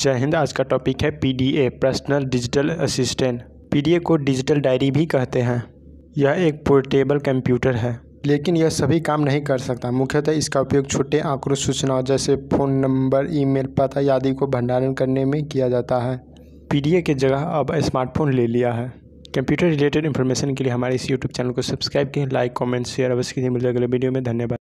जय हिंद आज का टॉपिक है a personal digital assistant a को डिजिटल डायरी भी कहते हैं यह एक पोर्टेबल कंप्यूटर है लेकिन यह सभी काम नहीं कर सकता मुख्यतः इसका उपयोग छोटे आंकड़ों सूचनाओं जैसे फ़ोन नंबर ईमेल पता आदि को भंडारण करने में किया जाता है ए के जगह अब स्मार्टफोन ले लिया है कंप्यूटर रिलेटेड इन्फॉर्मेशन के लिए हमारे इस यूट्यूब चैनल को सब्सक्राइब करें लाइक कमेंट शेयर अवश्य कीजिए मिलते अगले वीडियो में धन्यवाद